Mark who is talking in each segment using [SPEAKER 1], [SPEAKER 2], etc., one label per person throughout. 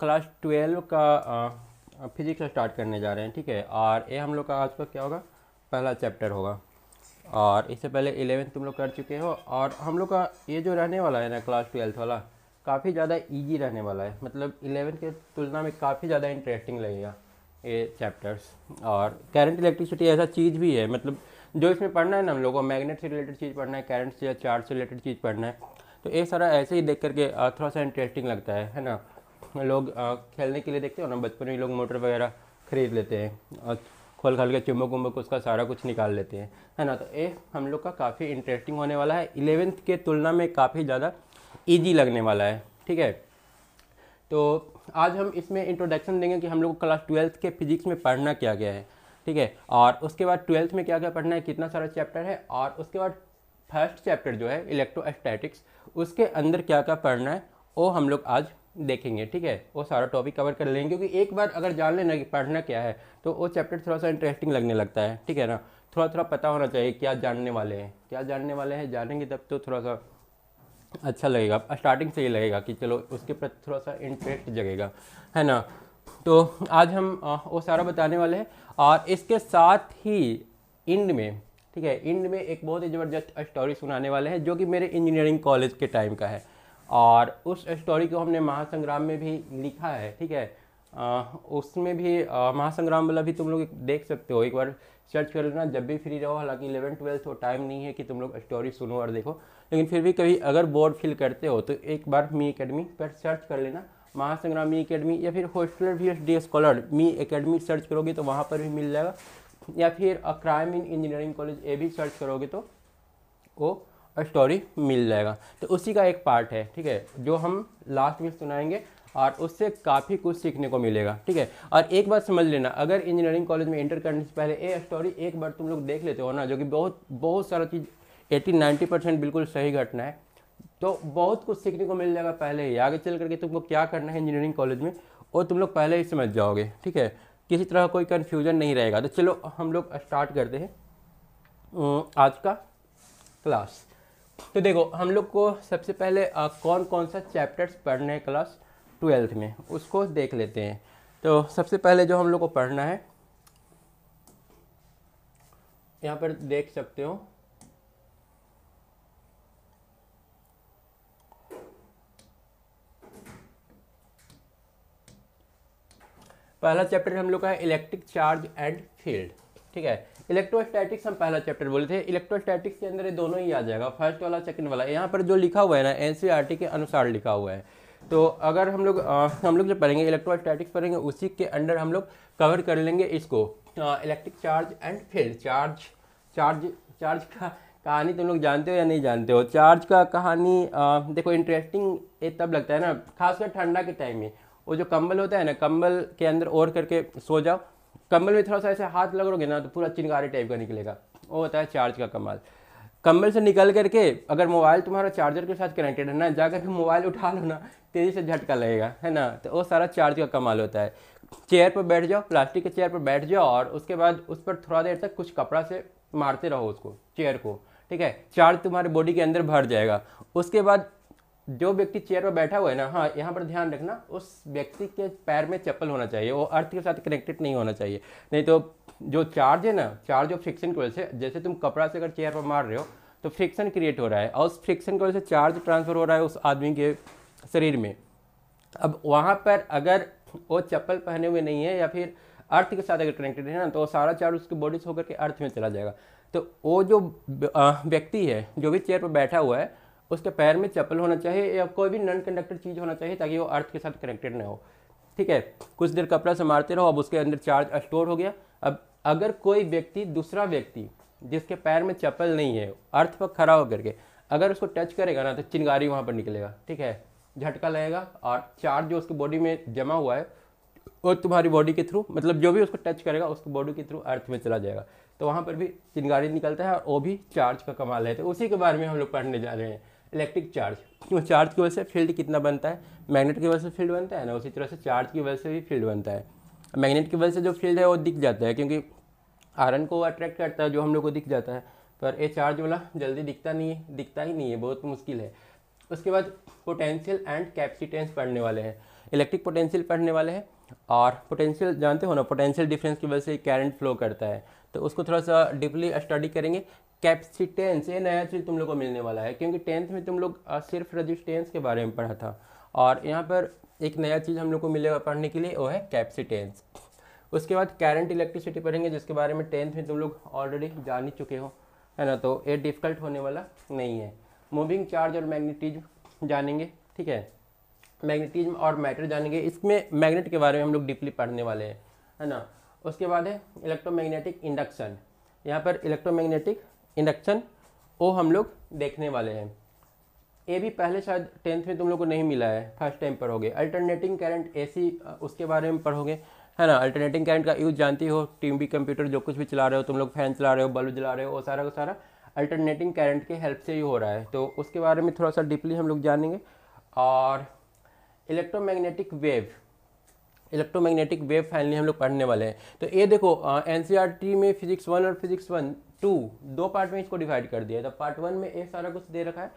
[SPEAKER 1] class twelve का physics start करने जा रहे हैं ठीक है और ये हम लोग का आज का क्या होगा पहला चैप्टर होगा और इससे पहले इलेवेंथ तुम लोग कर चुके हो और हम लोग का ये जो रहने वाला है ना क्लास ट्वेल्थ वाला काफ़ी ज़्यादा ईजी रहने वाला है मतलब इलेवेंथ के तुलना में काफ़ी ज़्यादा इंटरेस्टिंग लगेगा ये चैप्टर्स और करंट इलेक्ट्रिसिटी ऐसा चीज़ भी है मतलब जो इसमें पढ़ना है ना हम लोग को मैगनेट से रिलेटेड चीज़ पढ़ना है करंट से या चार्ज से रिलेटेड चीज़ पढ़ना है तो ये सारा ऐसे ही देख करके थोड़ा सा इंटरेस्टिंग लगता है है ना लोग खेलने के लिए देखते हो ना बचपन में लोग मोटर वगैरह खरीद लेते हैं और खोल खाल के चुम्बक उम्बक उसका सारा कुछ निकाल लेते हैं है ना तो ये हम लोग का काफ़ी इंटरेस्टिंग होने वाला है इलेवेंथ के तुलना में काफ़ी ज़्यादा ईजी लगने वाला है ठीक है तो आज हम इसमें इंट्रोडक्शन देंगे कि हम लोग क्लास ट्वेल्थ के फिजिक्स में पढ़ना क्या क्या है ठीक है और उसके बाद ट्वेल्थ में क्या क्या पढ़ना है कितना सारा चैप्टर है और उसके बाद फर्स्ट चैप्टर जो है इलेक्ट्रोस्टैटिक्स उसके अंदर क्या क्या पढ़ना है वो हम लोग आज देखेंगे ठीक है वो सारा टॉपिक कवर कर लेंगे क्योंकि एक बार अगर जान लेना कि पढ़ना क्या है तो वो चैप्टर थोड़ा सा इंटरेस्टिंग लगने लगता है ठीक है ना थोड़ा थोड़ा पता होना चाहिए क्या जानने वाले हैं क्या जानने वाले हैं जानेंगे तब तो थोड़ा सा अच्छा लगेगा स्टार्टिंग से ही लगेगा कि चलो उसके प्रति थोड़ा सा इंटरेस्ट जगेगा है ना तो आज हम वो सारा बताने वाले हैं और इसके साथ ही इंड में ठीक है इंड में एक बहुत ही ज़बरदस्त स्टोरी सुनाने वाले हैं जो कि मेरे इंजीनियरिंग कॉलेज के टाइम का है और उस स्टोरी को हमने महासंग्राम में भी लिखा है ठीक है आ, उसमें भी महासंग्राम वाला भी तुम लोग देख सकते हो एक बार सर्च कर लेना जब भी फ्री रहो हालांकि इलेवन ट्वेल्थ हो टाइम नहीं है कि तुम लोग स्टोरी सुनो और देखो लेकिन फिर भी कभी अगर बोर्ड फील करते हो तो एक बार मी अकेडमी पर सर्च कर लेना महासंग्राम मी अकेडमी या फिर hostel V S D scholar me academy search करोगे तो वहाँ पर भी मिल जाएगा या फिर crime in engineering college A भी सर्च करोगे तो वो स्टोरी मिल जाएगा तो उसी का एक पार्ट है ठीक है जो हम लास्ट में सुनाएंगे और उससे काफ़ी कुछ सीखने को मिलेगा ठीक है और एक बार समझ लेना अगर इंजीनियरिंग कॉलेज में एंटर करने से पहले ए स्टोरी एक बार तुम लोग देख लेते हो ना जो कि बहुत बहुत सारा चीज़ एट्टी नाइन्टी परसेंट बिल्कुल सही घटना है तो बहुत कुछ सीखने को मिल जाएगा पहले ही आगे चल करके तुमको क्या करना है इंजीनियरिंग कॉलेज में वो तुम लोग पहले ही समझ जाओगे ठीक है किसी तरह कोई कन्फ्यूजन नहीं रहेगा तो चलो हम लोग स्टार्ट करते हैं आज का क्लास तो देखो हम लोग को सबसे पहले आ, कौन कौन सा चैप्टर्स पढ़ने हैं क्लास ट्वेल्थ में उसको देख लेते हैं तो सबसे पहले जो हम लोग को पढ़ना है यहाँ पर देख सकते हो पहला चैप्टर हम लोग का है इलेक्ट्रिक चार्ज एंड फील्ड ठीक है इलेक्ट्रोस्टैटिक्स हम पहला चैप्टर बोले थे इलेक्ट्रोस्टैटिक्स के अंदर ये दोनों ही आ जाएगा फर्स्ट वाला सेकंड वाला यहाँ पर जो लिखा हुआ है ना एन e के अनुसार लिखा हुआ है तो अगर हम लोग हम लोग जो पढ़ेंगे इलेक्ट्रोस्टैटिक्स पढ़ेंगे उसी के अंडर हम लोग कवर कर लेंगे इसको electric charge and field charge charge charge का कहानी तुम लोग जानते हो या नहीं जानते हो चार्ज का कहानी आ, देखो इंटरेस्टिंग ये तब लगता है ना खासकर ठंडा के टाइम में वो जो कंबल होता है ना कंबल के अंदर और करके सो जाओ कंबल में थोड़ा सा ऐसे हाथ लगोगे ना तो पूरा चिनगारी टाइप का निकलेगा वो होता है चार्ज का कमाल कम्बल से निकल करके अगर मोबाइल तुम्हारा चार्जर के साथ कनेक्टेड है ना जा करके मोबाइल उठा लो ना तेज़ी से झटका लगेगा है ना तो वो सारा चार्ज का कमाल होता है चेयर पर बैठ जाओ प्लास्टिक के चेयर पर बैठ जाओ और उसके बाद उस पर थोड़ा देर तक कुछ कपड़ा से मारते रहो उसको चेयर को ठीक है चार्ज तुम्हारे बॉडी के अंदर भर जाएगा उसके बाद जो व्यक्ति चेयर पर बैठा हुआ है ना हाँ यहाँ पर ध्यान रखना उस व्यक्ति के पैर में चप्पल होना चाहिए वो अर्थ के साथ कनेक्टेड नहीं होना चाहिए नहीं तो जो चार्ज है ना चार्ज ऑफ फ्रिक्शन की वजह से जैसे तुम कपड़ा से अगर चेयर पर मार रहे हो तो फ्रिक्शन क्रिएट हो रहा है और उस फ्रिक्शन की वजह से चार्ज ट्रांसफ़र हो रहा है उस आदमी के शरीर में अब वहाँ पर अगर वो चप्पल पहने हुए नहीं है या फिर अर्थ के साथ अगर कनेक्टेड है ना तो सारा चार्ज उसकी बॉडी से होकर के अर्थ में चला जाएगा तो वो जो व्यक्ति है जो भी चेयर पर बैठा हुआ है उसके पैर में चप्पल होना चाहिए या कोई भी नॉन कंडक्टर चीज़ होना चाहिए ताकि वो अर्थ के साथ कनेक्टेड ना हो ठीक है कुछ देर कपड़ा संभालते रहो अब उसके अंदर चार्ज स्टोर हो गया अब अगर कोई व्यक्ति दूसरा व्यक्ति जिसके पैर में चप्पल नहीं है अर्थ पर खड़ा होकर के अगर उसको टच करेगा ना तो चिंगारी वहाँ पर निकलेगा ठीक है झटका लगेगा और चार्ज जो उसकी बॉडी में जमा हुआ है वो तुम्हारी बॉडी के थ्रू मतलब जो भी उसको टच करेगा उसकी बॉडी के थ्रू अर्थ में चला जाएगा तो वहाँ पर भी चिंगारी निकलता है और वो भी चार्ज का कमाल है तो उसी के बारे में हम लोग पढ़ने जा रहे हैं इलेक्ट्रिक चार्ज क्यों चार्ज की वजह से फील्ड कितना बनता है मैग्नेट की वजह से फील्ड बनता है ना उसी तरह से चार्ज की वजह से भी फील्ड बनता है मैग्नेट की वजह से जो फील्ड है वो दिख जाता है क्योंकि आयरन को अट्रैक्ट करता है जो हम लोग को दिख जाता है पर ये चार्ज वाला जल्दी दिखता नहीं है दिखता ही नहीं है बहुत मुश्किल है उसके बाद पोटेंशियल एंड कैपेसिटेंस पढ़ने वाले हैं इलेक्ट्रिक पोटेंशियल पढ़ने वाले हैं और पोटेंशियल जानते हो ना पोटेंशियल डिफरेंस की वजह से करंट फ्लो करता है तो उसको थोड़ा सा डीपली स्टडी करेंगे कैपेसिटेंस ये नया चीज़ तुम लोग को मिलने वाला है क्योंकि टेंथ में तुम लोग सिर्फ रजिस्टेंस के बारे में पढ़ा था और यहाँ पर एक नया चीज़ हम लोग को मिलेगा पढ़ने के लिए वो है कैपेसिटेंस उसके बाद करंट इलेक्ट्रिसिटी पढ़ेंगे जिसके बारे में टेंथ में तुम लोग ऑलरेडी जान ही चुके हो है ना तो ये डिफ़िकल्ट होने वाला नहीं है मूविंग चार्ज और मैग्नेटिज्म जानेंगे ठीक है मैग्नेटिज्म और मैटर जानेंगे इसमें मैग्नेट के बारे में हम लोग डीपली पढ़ने वाले हैं है ना उसके बाद है इलेक्ट्रोमैग्नेटिक इंडक्शन यहाँ पर इलेक्ट्रोमैग्नेटिक इंडक्शन वो हम लोग देखने वाले हैं ये भी पहले शायद टेंथ में तुम लोग को नहीं मिला है फर्स्ट टाइम पढ़ोगे अल्टरनेटिंग करंट एसी उसके बारे में पढ़ोगे है ना अल्टरनेटिंग करंट का यूज़ जानती हो टीवी कंप्यूटर जो कुछ भी चला रहे हो तुम लोग फैन चला रहे हो बल्ब जला रहे हो वो सारा का सारा अल्टरनेटिंग करंट के हेल्प से ही हो रहा है तो उसके बारे में थोड़ा सा डीपली हम लोग जानेंगे और electromagnetic wave electromagnetic wave finally हम लोग पढ़ने वाले हैं तो ये देखो एन e में फिजिक्स वन और फिजिक्स वन टू दो पार्ट में इसको डिवाइड कर दिया है तो पार्ट वन में ये सारा कुछ दे रखा है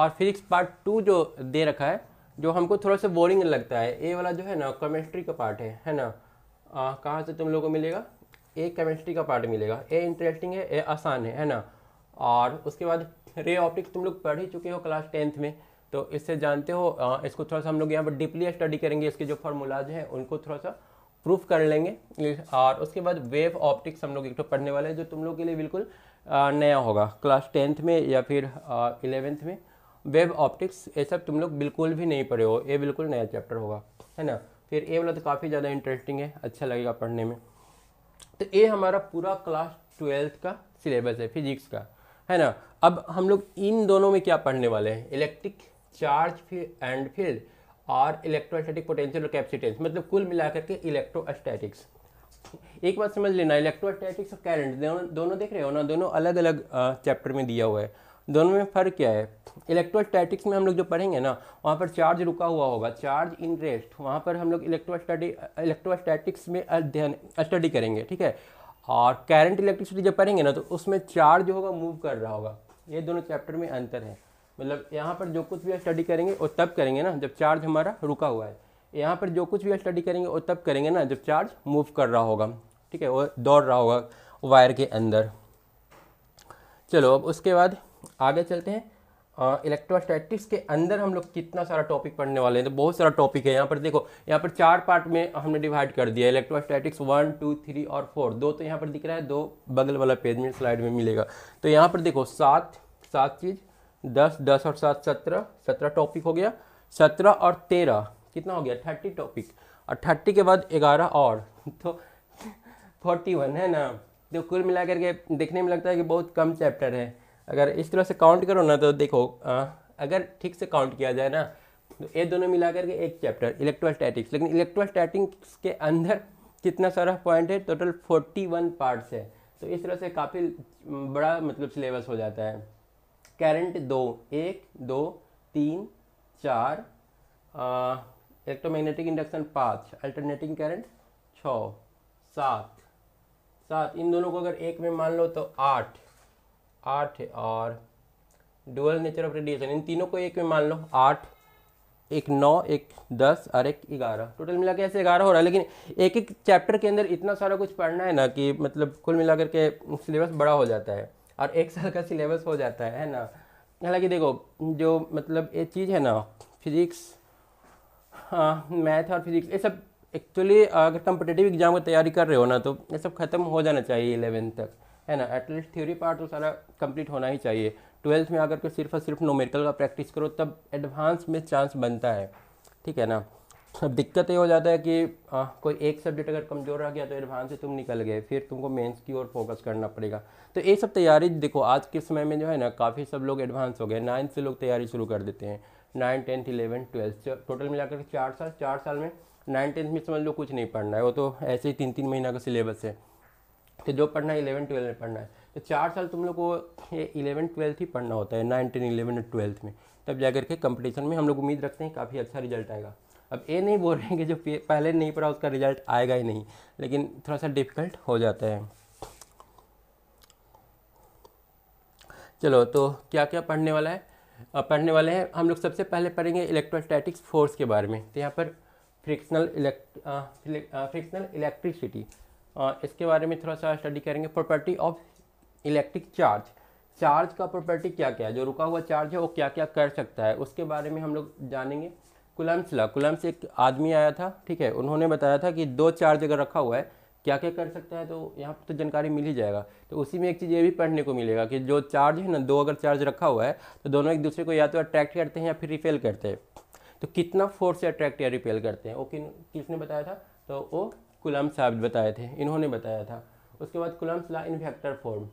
[SPEAKER 1] और फिजिक्स पार्ट टू जो दे रखा है जो हमको थोड़ा सा बोरिंग लगता है ए वाला जो है ना केमिस्ट्री का पार्ट है है ना कहाँ से तुम लोगों को मिलेगा ए केमिस्ट्री का पार्ट मिलेगा ए इंटरेस्टिंग है ए आसान है है ना और उसके बाद रे ऑप्टिक्स तुम लोग पढ़ ही चुके हो क्लास टेंथ में तो इससे जानते हो इसको थोड़ा सा हम लोग यहाँ पर डीपली स्टडी करेंगे इसके जो फार्मूलाज हैं उनको थोड़ा सा प्रूफ कर लेंगे और उसके बाद वेव ऑप्टिक्स हम लोग एक तो पढ़ने वाले हैं जो तुम लोग के लिए बिल्कुल नया होगा क्लास टेंथ में या फिर इलेवेंथ में वेब ऑप्टिक्स ये सब तुम लोग बिल्कुल भी नहीं पढ़े हो ये बिल्कुल नया चैप्टर होगा है ना फिर ये वाला तो काफ़ी ज़्यादा इंटरेस्टिंग है अच्छा लगेगा पढ़ने में तो ये हमारा पूरा क्लास ट्वेल्थ का सिलेबस है फिजिक्स का है ना अब हम लोग इन दोनों में क्या पढ़ने वाले हैं electric charge field and field और इलेक्ट्रोस्टैटिक पोटेंशियल और कैपेसिटेंस मतलब कुल मिलाकर के इलेक्ट्रोस्टैटिक्स एक बात समझ लेना इलेक्ट्रोस्टैटिक्स और करंट दोनों दोनों देख रहे हो ना दोनों अलग अलग चैप्टर में दिया हुआ है दोनों में फ़र्क क्या है इलेक्ट्रोस्टैटिक्स में हम लोग जो पढ़ेंगे ना वहाँ पर चार्ज रुका हुआ होगा चार्ज इन रेस्ट वहाँ पर हम लोग इलेक्ट्रोस्टैटिक इलेक्ट्रोस्टैटिक्स में अध्ययन स्टडी करेंगे ठीक है और करंट इलेक्ट्रिसिटी जब पढ़ेंगे ना तो उसमें चार्ज होगा मूव कर रहा होगा ये दोनों चैप्टर में अंतर है मतलब यहाँ पर जो कुछ भी स्टडी करेंगे वो तब करेंगे ना जब चार्ज हमारा रुका हुआ है यहाँ पर जो कुछ भी स्टडी करेंगे वो तब करेंगे ना जब चार्ज मूव कर रहा होगा ठीक है वो दौड़ रहा होगा वायर के अंदर चलो अब उसके बाद आगे चलते हैं इलेक्ट्रोस्टैटिक्स के अंदर हम लोग कितना सारा टॉपिक पढ़ने वाले हैं तो बहुत सारा टॉपिक है यहाँ पर देखो यहाँ पर चार पार्ट में हमने डिवाइड कर दिया इलेक्ट्रोस्टैटिक्स वन टू थ्री और फोर दो तो यहाँ पर दिख रहा है दो बगल वाला पेज में स्लाइड में मिलेगा तो यहाँ पर देखो सात सात चीज़ दस दस और सात सत्रह सत्रह टॉपिक हो गया सत्रह और तेरह कितना हो गया थर्टी टॉपिक और थर्टी के बाद ग्यारह और तो फोर्टी वन है ना तो कुल मिला करके देखने में लगता है कि बहुत कम चैप्टर है अगर इस तरह से काउंट करो ना तो देखो आ, अगर ठीक से काउंट किया जाए ना तो ये दोनों मिला करके एक चैप्टर स्टैटिक्स लेकिन स्टैटिक्स के अंदर कितना सारा पॉइंट है टोटल फोर्टी वन पार्ट्स है तो इस तरह से काफ़ी बड़ा मतलब सिलेबस हो जाता है करंट दो एक दो तीन चार इलेक्ट्रोमैग्नेटिक इंडक्शन पाँच अल्टरनेटिंग करंट छः सात सात इन दोनों को अगर एक में मान लो तो आठ आठ और डुअल नेचर ऑफ रेडिएशन इन तीनों को एक में मान लो आठ एक नौ एक दस और एक ग्यारह टोटल मिला के ऐसे ग्यारह हो रहा है लेकिन एक एक चैप्टर के अंदर इतना सारा कुछ पढ़ना है ना कि मतलब कुल मिला करके सिलेबस बड़ा हो जाता है और एक साल का सिलेबस हो जाता है ना हालांकि देखो जो मतलब ये चीज़ है ना फिज़िक्स मैथ हाँ, और फिज़िक्स ये सब एक्चुअली अगर कंपिटेटिव एग्जाम की तैयारी कर रहे हो ना तो ये सब खत्म हो जाना चाहिए इलेवेंथ तक है ना एटलीस्ट थ्योरी पार्ट तो सारा कंप्लीट होना ही चाहिए ट्वेल्थ में अगर के सिर्फ और सिर्फ नोमेरिकल का प्रैक्टिस करो तब एडवांस में चांस बनता है ठीक है ना अब दिक्कत ये हो जाता है कि आ, हाँ, कोई एक सब्जेक्ट अगर कमज़ोर रह गया तो एडवांस से तुम निकल गए फिर तुमको मेंस की ओर फोकस करना पड़ेगा तो ये सब तैयारी देखो आज के समय में जो है ना काफ़ी सब लोग एडवांस हो गए नाइन्थ से लोग तैयारी शुरू कर देते हैं nine tenth eleven twelfth total मिलाकर चार साल चार साल में नाइन टेंथ में समझ लो कुछ नहीं पढ़ना है वो तो ऐसे ही तीन तीन महीना का सिलेबस है तो जो पढ़ना है इलेवन ट्वेल्थ में पढ़ना है तो चार साल तुम लोग को इलेवन ट्वेल्थ ही पढ़ना होता है नाइन टेन इलेवन और ट्वेल्थ में तब जाकर के कंपटीशन में हम लोग उम्मीद रखते हैं काफ़ी अच्छा रिजल्ट आएगा अब ये नहीं बोल रहे हैं कि जो पहले नहीं पढ़ा उसका रिजल्ट आएगा ही नहीं लेकिन थोड़ा सा डिफ़िकल्ट हो जाता है चलो तो क्या क्या पढ़ने वाला है पढ़ने वाले हैं हम लोग सबसे पहले पढ़ेंगे इलेक्ट्रोस्टैटिक्स फोर्स के बारे में तो यहाँ पर फ्रिक्शनल इलेक्ट फ्रिक्शनल इलेक्ट्रिसिटी इसके बारे में थोड़ा सा स्टडी करेंगे property of electric charge charge का प्रॉपर्टी क्या क्या है जो रुका हुआ चार्ज है वो क्या क्या कर सकता है उसके बारे में हम लोग जानेंगे कुलम से एक आदमी आया था ठीक है उन्होंने बताया था कि दो चार जगह रखा हुआ है क्या क्या कर सकता है तो यहाँ पर तो जानकारी मिल ही जाएगा तो उसी में एक चीज़ ये भी पढ़ने को मिलेगा कि जो चार्ज है ना दो अगर चार्ज रखा हुआ है तो दोनों एक दूसरे को या तो अट्रैक्ट करते हैं या फिर रिपेल करते हैं तो कितना फोर्स से अट्रैक्ट या रिपेल करते हैं वो किन किसने बताया था तो वो कुलम साहब बताए थे इन्होंने बताया था उसके बाद Coulomb's law in vector form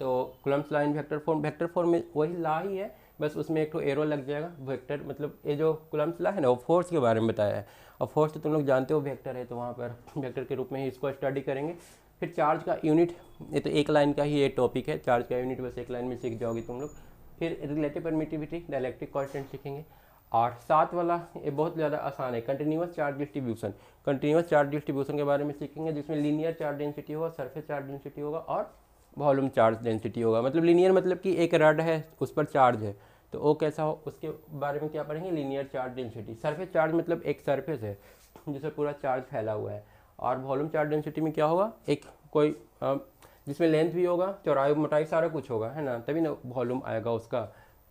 [SPEAKER 1] तो Coulomb's law in vector form vector form में वही ला ही है बस उसमें एक तो एरो लग जाएगा वेक्टर मतलब ये जो कुलम सिला है ना वो फोर्स के बारे में बताया है और फोर्स तो तुम लोग जानते हो वेक्टर है तो वहाँ पर वेक्टर के रूप में ही इसको स्टडी करेंगे फिर चार्ज का यूनिट ये तो एक लाइन का ही ये टॉपिक है चार्ज का यूनिट बस एक लाइन में सीख जाओगे तुम लोग फिर रिलेटिव परमिटिविटी डायलैक्ट्रिक कॉन्स्टेंट सीखेंगे और सात वाला ये बहुत ज़्यादा आसान है continuous charge distribution continuous charge distribution के बारे में सीखेंगे जिसमें लीनियर चार्ज डेंसिटी होगा सरफेस चार्ज डेंसिटी होगा और वॉल्यूम चार्ज डेंसिटी होगा मतलब लीनियर मतलब कि एक रड है उस पर चार्ज है तो वो कैसा हो उसके बारे में क्या पढ़ेंगे linear charge density surface charge मतलब एक सरफेस है जिसमें पूरा चार्ज फैला हुआ है और वॉल्यूम चार्ज डेंसिटी में क्या होगा एक कोई जिसमें लेंथ भी होगा चौराई मोटाई सारा कुछ होगा है ना तभी ना वॉल्यूम आएगा उसका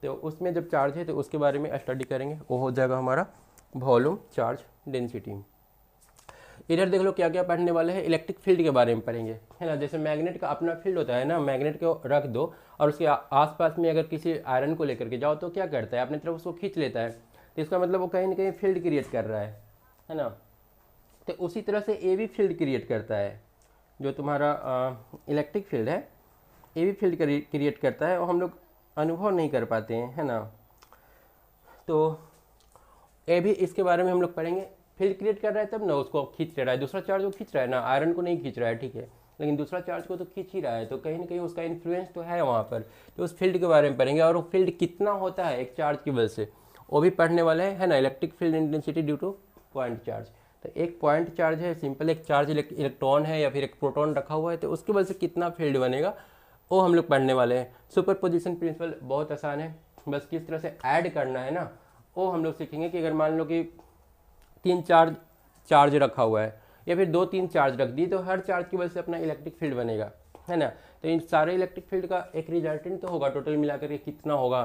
[SPEAKER 1] तो उसमें जब चार्ज है तो उसके बारे में स्टडी करेंगे वो हो जाएगा हमारा वॉल्यूम चार्ज डेंसिटी इधर देख लो क्या क्या पढ़ने वाले हैं इलेक्ट्रिक फील्ड के बारे में पढ़ेंगे है ना जैसे मैग्नेट का अपना फील्ड होता है ना मैग्नेट को रख दो और उसके आसपास में अगर किसी आयरन को लेकर के जाओ तो क्या करता है अपनी तरफ उसको खींच लेता है तो इसका मतलब वो कहीं ना कहीं फील्ड क्रिएट कर रहा है है ना तो उसी तरह से ए भी फील्ड क्रिएट करता है जो तुम्हारा इलेक्ट्रिक फील्ड है ए भी फील्ड क्रिएट करता है और हम लोग अनुभव नहीं कर पाते हैं है ना तो ए भी इसके बारे में हम लोग पढ़ेंगे फील्ड क्रिएट कर रहा है तब ना उसको खींच ले रहा है दूसरा चार्ज वो खींच रहा है ना आयरन को नहीं खींच रहा है ठीक है लेकिन दूसरा चार्ज को तो खींच ही रहा है तो कहीं ना कहीं उसका इन्फ्लुएंस तो है वहाँ पर तो उस फील्ड के बारे में पढ़ेंगे और वो फील्ड कितना होता है एक चार्ज की वजह से वो भी पढ़ने वाले हैं है ना electric field intensity due to point charge तो एक पॉइंट चार्ज है सिंपल एक चार्ज इलेक्ट्रॉन है या फिर एक प्रोटॉन रखा हुआ है तो उसकी वजह से कितना फील्ड बनेगा वो हम लोग पढ़ने वाले हैं सुपर पोजिशन प्रिंसिपल बहुत आसान है बस किस तरह से ऐड करना है ना वो हम लोग सीखेंगे कि अगर मान लो कि तीन चार्ज चार्ज रखा हुआ है या फिर दो तीन चार्ज रख दिए तो हर चार्ज की वजह से अपना इलेक्ट्रिक फील्ड बनेगा है ना तो इन सारे इलेक्ट्रिक फील्ड का एक रिजल्टेंट तो होगा टोटल मिला करके कितना होगा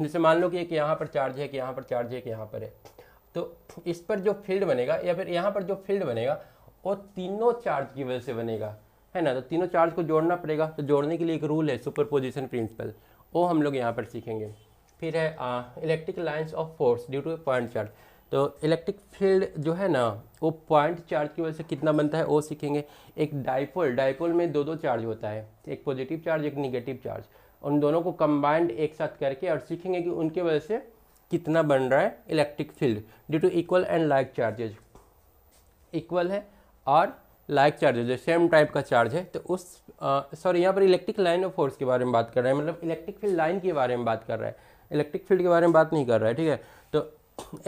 [SPEAKER 1] जैसे मान लो कि एक यहाँ पर चार्ज है कि यहाँ पर चार्ज है कि यहाँ पर है तो इस पर जो फील्ड बनेगा या फिर यहाँ पर जो फील्ड बनेगा वो तीनों चार्ज की वजह से बनेगा है ना तो तीनों चार्ज को जोड़ना पड़ेगा तो जोड़ने के लिए एक रूल है सुपर पोजिशन प्रिंसिपल वो हम लोग यहाँ पर सीखेंगे फिर है electric lines of force due to point charge तो इलेक्ट्रिक फील्ड जो है ना वो पॉइंट चार्ज की वजह से कितना बनता है वो सीखेंगे एक डाइपोल डाइपोल में दो दो चार्ज होता है एक पॉजिटिव चार्ज एक निगेटिव चार्ज उन दोनों को कंबाइंड एक साथ करके और सीखेंगे कि उनके वजह से कितना बन रहा है electric field due to equal and like charges equal है और लाइक चार्जेज सेम टाइप का चार्ज है तो उस सॉरी यहाँ पर इलेक्ट्रिक लाइन ऑफ फोर्स के बारे में बात कर रहे हैं मतलब इलेक्ट्रिक फील्ड लाइन के बारे में बात कर रहा है इलेक्ट्रिक मतलब फील्ड के बारे में बात नहीं कर रहा है ठीक है तो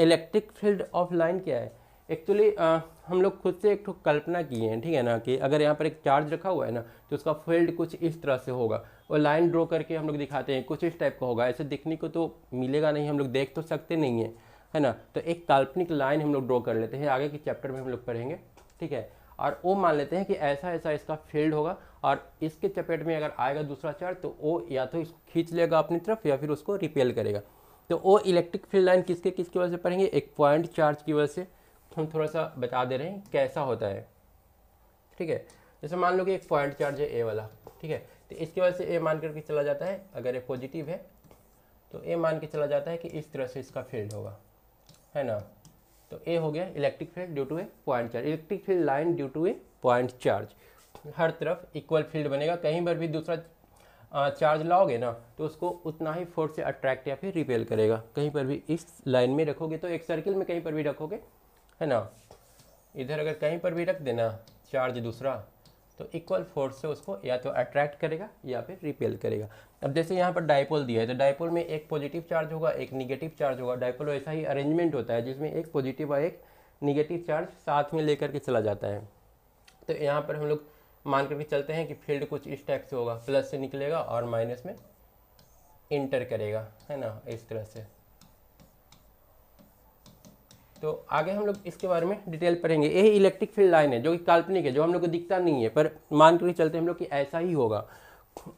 [SPEAKER 1] इलेक्ट्रिक फील्ड ऑफ लाइन क्या है एक्चुअली हम लोग खुद से एक कल्पना किए हैं ठीक है ना कि अगर यहाँ पर एक चार्ज रखा हुआ है ना तो उसका फील्ड कुछ इस तरह से होगा और लाइन ड्रॉ करके हम लोग दिखाते हैं कुछ इस टाइप का होगा ऐसे दिखने को तो मिलेगा नहीं हम लोग देख तो सकते नहीं है है ना तो एक काल्पनिक लाइन हम लोग ड्रॉ कर लेते हैं आगे के चैप्टर में हम लोग पढ़ेंगे ठीक है और वो मान लेते हैं कि ऐसा ऐसा इसका फील्ड होगा और इसके चपेट में अगर आएगा दूसरा चार्ज तो वो या तो इसको खींच लेगा अपनी तरफ या फिर उसको रिपेल करेगा तो वो इलेक्ट्रिक फील्ड लाइन किसके किसकी वजह से पढ़ेंगे एक पॉइंट चार्ज की वजह से हम थोड़ा सा बता दे रहे हैं कैसा होता है ठीक है जैसे मान लो कि एक पॉइंट चार्ज है ए वाला ठीक है तो इसकी वजह से ए मान करके चला जाता है अगर ये पॉजिटिव है तो ए मान के चला जाता है कि इस तरह से इसका फील्ड होगा है ना तो ए हो गया electric field due to a point charge electric field line due to a point charge हर तरफ इक्वल फील्ड बनेगा कहीं पर भी दूसरा चार्ज लाओगे ना तो उसको उतना ही फोर्स से अट्रैक्ट या फिर रिपेल करेगा कहीं पर भी इस लाइन में रखोगे तो एक सर्किल में कहीं पर भी रखोगे है ना इधर अगर कहीं पर भी रख देना चार्ज दूसरा तो इक्वल फोर्स से उसको या तो अट्रैक्ट करेगा या फिर रिपेल करेगा अब जैसे यहाँ पर डायपोल दिया है तो डायपोल में एक पॉजिटिव चार्ज होगा एक निगेटिव चार्ज होगा डायपोल ऐसा ही अरेंजमेंट होता है जिसमें एक पॉजिटिव और एक निगेटिव चार्ज साथ में लेकर के चला जाता है तो यहाँ पर हम लोग मान भी चलते हैं कि फील्ड कुछ इस टाइप से होगा प्लस से निकलेगा और माइनस में इंटर करेगा है ना इस तरह से तो आगे हम लोग इसके बारे में डिटेल पढ़ेंगे यही इलेक्ट्रिक फील्ड लाइन है जो कि काल्पनिक है जो हम लोग को दिखता नहीं है पर मान के चलते हम लोग कि ऐसा ही होगा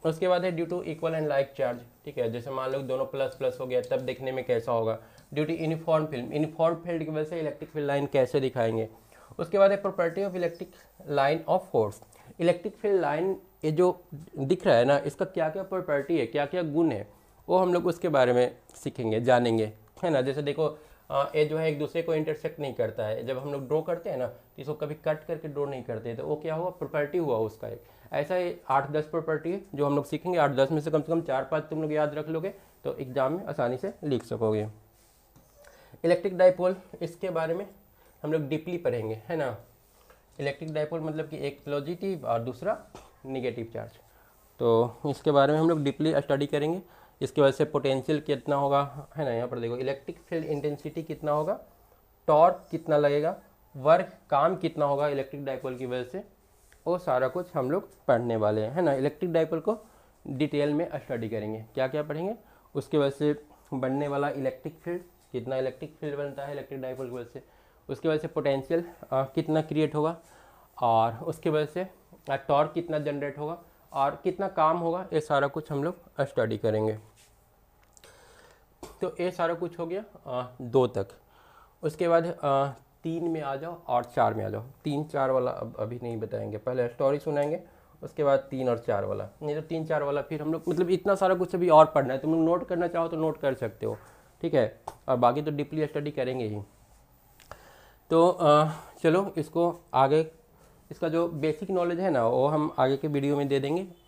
[SPEAKER 1] उसके बाद है due to equal and like charge ठीक है जैसे मान लो दोनों प्लस प्लस हो गया तब देखने में कैसा होगा due to uniform film uniform field की वजह से इलेक्ट्रिक फील्ड लाइन कैसे दिखाएंगे उसके बाद एक property of electric line of force electric field line ये जो दिख रहा है ना इसका क्या क्या प्रॉपर्टी है क्या क्या गुण है वो हम लोग उसके बारे में सीखेंगे जानेंगे है ना जैसे देखो ये जो है एक दूसरे को इंटरसेक्ट नहीं करता है जब हम लोग ड्रॉ करते हैं ना तो इसको कभी कट करके ड्रॉ नहीं करते तो वो क्या हुआ प्रॉपर्टी हुआ उसका एक ऐसा ही आठ दस प्रॉपर्टी है जो हम लोग सीखेंगे आठ दस में से कम से कम चार पाँच तुम लोग याद रख लोगे तो एग्जाम में आसानी से लिख सकोगे इलेक्ट्रिक डाइपोल इसके बारे में हम लोग डीपली पढ़ेंगे है ना इलेक्ट्रिक डाइपोल मतलब कि एक पॉजिटिव और दूसरा निगेटिव चार्ज तो इसके बारे में हम लोग डीपली स्टडी करेंगे इसके वजह से पोटेंशियल कितना होगा है ना यहाँ पर देखो इलेक्ट्रिक फील्ड इंटेंसिटी कितना होगा टॉर्क कितना लगेगा वर्क काम कितना होगा इलेक्ट्रिक डाइपोल की वजह से वो सारा कुछ हम लोग पढ़ने वाले हैं है ना इलेक्ट्रिक डाइपोल को डिटेल में स्टडी करेंगे क्या क्या पढ़ेंगे उसके वजह से बनने वाला इलेक्ट्रिक फील्ड कितना इलेक्ट्रिक फील्ड बनता है इलेक्ट्रिक डाइपोल की वजह से उसकी वजह से पोटेंशियल कितना क्रिएट होगा और उसकी वजह से टॉर्क कितना जनरेट होगा और कितना काम होगा ये सारा कुछ हम लोग स्टडी करेंगे तो ये सारा कुछ हो गया आ, दो तक उसके बाद आ, तीन में आ जाओ और चार में आ जाओ तीन चार वाला अब अभी नहीं बताएंगे पहले स्टोरी सुनाएंगे उसके बाद तीन और चार वाला नहीं तो तीन चार वाला फिर हम लोग मतलब इतना सारा कुछ अभी और पढ़ना है तुम लोग नोट करना चाहो तो नोट कर सकते हो ठीक है और बाकी तो डीपली स्टडी करेंगे ही तो चलो इसको आगे इसका जो बेसिक नॉलेज है ना वो हम आगे के वीडियो में दे देंगे